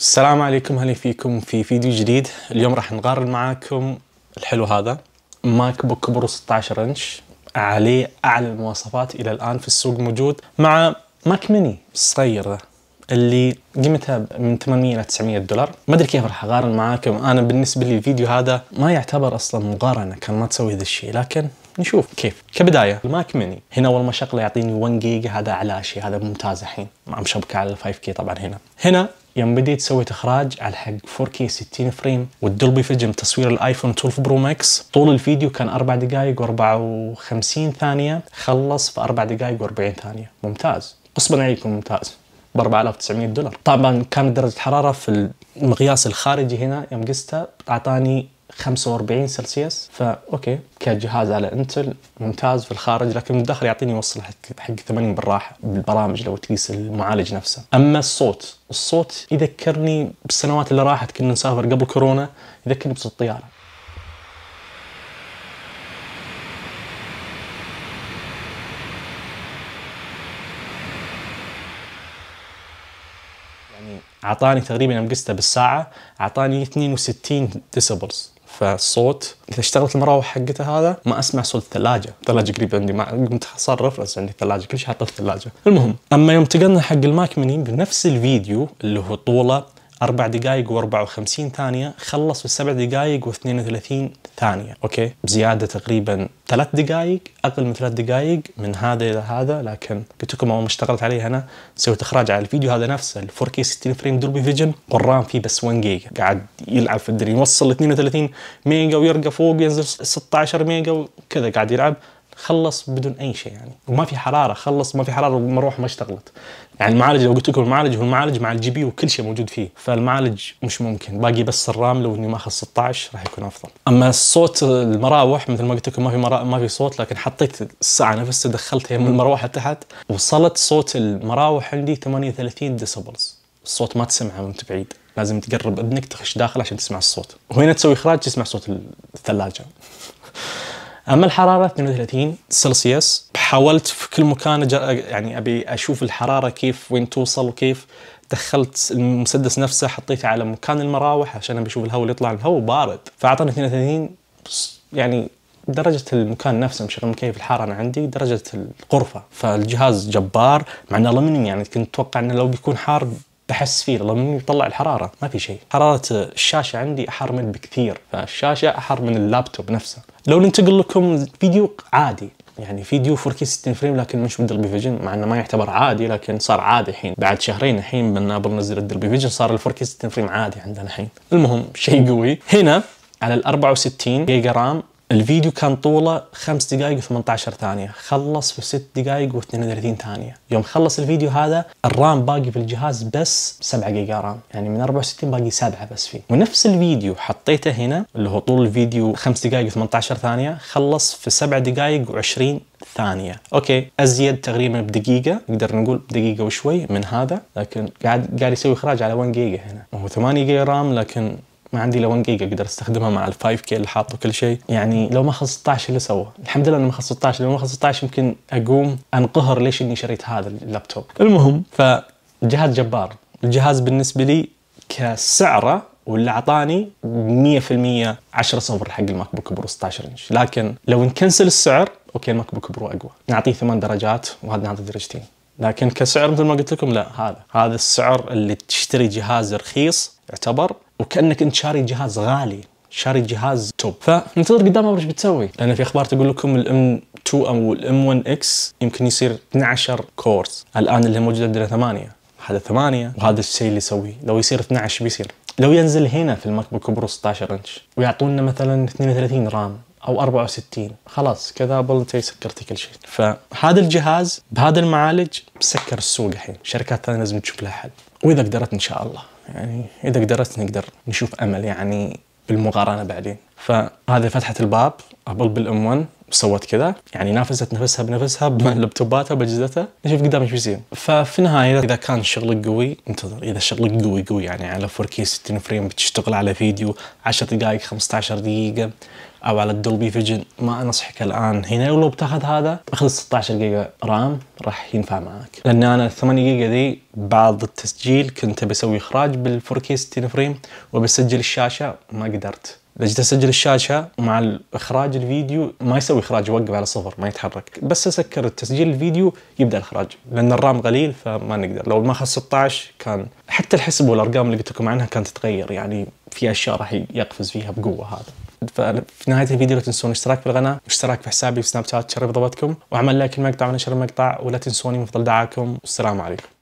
السلام عليكم هلا فيكم في فيديو جديد اليوم راح نقارن معاكم الحلو هذا ماك بوك برو 16 انش عليه اعلى المواصفات الى الان في السوق موجود مع ماك ميني الصغير اللي قيمتها من 800 الى 900 دولار ما ادري كيف راح اقارن معاكم انا بالنسبه لي الفيديو هذا ما يعتبر اصلا مقارنه كان ما تسوي ذا الشيء لكن نشوف كيف كبدايه الماك ميني هنا اول ما شغله يعطيني 1 جيجا هذا على شيء هذا ممتاز الحين مع مشبكه على 5 كي طبعا هنا هنا يوم بديت سويت اخراج على حق 4K 60 فريم والدولبي فيجن تصوير الايفون 12 برو ماكس طول الفيديو كان 4 دقائق و54 ثانيه خلص في 4 دقائق و40 ثانيه ممتاز غصبا عليكم ممتاز ب 4900 دولار طبعا كانت درجه الحراره في المقياس الخارجي هنا يوم قسته اعطاني 45 سلسيوس اوكي كجهاز على انتل ممتاز في الخارج لكن من الداخل يعطيني يوصل حق 80 بالراحه بالبرامج لو تقيس المعالج نفسه اما الصوت الصوت يذكرني بالسنوات اللي راحت كنا نسافر قبل كورونا يذكرني بصوت الطياره يعني اعطاني تقريبا يوم قسته بالساعه اعطاني 62 ديسبلز فالصوت اذا اشتغلت المراوح حقته هذا ما اسمع صوت الثلاجه، الثلاجه قريبه عندي ما قمت اصرف بس عندي الثلاجه كل شيء حاطه في الثلاجه، المهم اما يوم انتقلنا حق الماك مني بنفس الفيديو اللي هو طوله 4 دقائق و54 ثانية خلص بسبع دقائق و32 ثانية أوكي بزيادة تقريبا ثلاث دقائق أقل من ثلاث دقائق من هذا إلى هذا لكن قلت لكم أول ما اشتغلت عليه أنا سويت إخراج على الفيديو هذا نفسه ال 4K 60 فريم دولبي فيجن والرام فيه بس 1 جيجا قاعد يلعب في الدنيا يوصل 32 ميجا ويرقى فوق ينزل 16 ميجا وكذا قاعد يلعب خلص بدون اي شيء يعني وما في حراره خلص ما في حراره المروحه ما اشتغلت يعني المعالج لو قلت لكم المعالج هو المعالج مع الجي بي وكل شيء موجود فيه فالمعالج مش ممكن باقي بس الرام لو اني ماخذ 16 راح يكون افضل اما صوت المراوح مثل ما قلت لكم ما في مرا... ما في صوت لكن حطيت الساعه نفسها دخلتها من المروحه تحت وصلت صوت المراوح عندي 38 ديسبلز الصوت ما تسمعه وانت بعيد لازم تقرب اذنك تخش داخل عشان تسمع الصوت وهنا تسوي اخراج تسمع صوت الثلاجه اما الحراره 32 سلسيوس حاولت في كل مكان يعني ابي اشوف الحراره كيف وين توصل وكيف دخلت المسدس نفسه حطيته على مكان المراوح عشان ابي اشوف الهواء اللي يطلع الهواء بارد فاعطاني 32 يعني درجة المكان نفسه مشغل مكيف الحارة أنا عندي درجة الغرفة فالجهاز جبار مع أنه ألمنيوم يعني كنت أتوقع أنه لو بيكون حار بحس فيه الألمنيوم يطلع الحرارة ما في شيء حرارة الشاشة عندي أحر من بكثير فالشاشة أحر من اللابتوب نفسه لو ننتقل لكم فيديو عادي يعني فيديو 4K 60 فريم لكن مش بالدربي فيجن مع انه ما يعتبر عادي لكن صار عادي الحين بعد شهرين الحين من ابل نزل الدربي فيجن صار ال 4K 60 فريم عادي عندنا الحين المهم شيء قوي هنا على ال 64 جيجا رام الفيديو كان طوله 5 دقائق و18 ثانية خلص في 6 دقائق و32 ثانية يوم خلص الفيديو هذا الرام باقي في الجهاز بس 7 جيجا رام يعني من 64 باقي 7 بس فيه ونفس الفيديو حطيته هنا اللي هو طول الفيديو 5 دقائق و18 ثانية خلص في 7 دقائق و20 ثانية اوكي ازيد تقريبا بدقيقة نقدر نقول دقيقة وشوي من هذا لكن قاعد قاعد يسوي اخراج على 1 جيجا هنا هو 8 جيجا رام لكن ما عندي الا 1 جيجا اقدر استخدمها مع ال 5 كي اللي حاطه كل شيء يعني لو ما اخذ 16 اللي سوى الحمد لله انه ما اخذ 16 لو ما اخذ 16 يمكن اقوم انقهر ليش اني شريت هذا اللابتوب المهم فالجهاز جبار الجهاز بالنسبه لي كسعره واللي اعطاني 100% 10 صفر حق الماك بوك برو 16 انش لكن لو نكنسل السعر اوكي الماك بوك برو اقوى نعطيه ثمان درجات وهذا نعطيه درجتين لكن كسعر مثل ما قلت لكم لا هذا هذا السعر اللي تشتري جهاز رخيص يعتبر وكانك انت شاري جهاز غالي شاري جهاز توب فننتظر قدام ايش بتسوي لان في اخبار تقول لكم الام 2 او الام 1 اكس يمكن يصير 12 كورس الان اللي موجود عندنا 8 هذا 8 وهذا الشيء اللي يسويه لو يصير 12 بيصير لو ينزل هنا في الماك بوك برو 16 انش ويعطونا مثلا 32 رام او 64 خلاص كذا ابل انت سكرتي كل شيء فهذا الجهاز بهذا المعالج سكر السوق الحين شركات ثانيه لازم تشوف لها حل واذا قدرت ان شاء الله يعني اذا قدرت نقدر نشوف امل يعني بالمقارنه بعدين فهذه فتحت الباب ابل بالام 1 وسوت كذا يعني نافست نفسها بنفسها بلابتوباتها باجهزتها نشوف قدام ايش بيصير ففي النهايه اذا كان شغلك قوي انتظر اذا شغلك قوي قوي يعني على 4K 60 فريم بتشتغل على فيديو 10 دقائق 15 دقيقه او على الدولبي فيجن ما انصحك الان هنا ولو بتاخذ هذا اخذ 16 جيجا رام راح ينفع معك لان انا ال 8 جيجا دي بعد التسجيل كنت بسوي اخراج بال 4K 60 فريم وبسجل الشاشه ما قدرت جيت اسجل الشاشه مع اخراج الفيديو ما يسوي اخراج يوقف على صفر ما يتحرك بس اسكر تسجيل الفيديو يبدا الاخراج لان الرام قليل فما نقدر لو ما اخذ 16 كان حتى الحسب والارقام اللي قلت لكم عنها كانت تتغير يعني في اشياء راح يقفز فيها بقوه هذا في نهايه الفيديو لا تنسون الاشتراك في القناه واشتراك في حسابي في سناب شات شرب ضبطكم واعمل لايك المقطع ونشر المقطع ولا تنسوني من دعاكم والسلام عليكم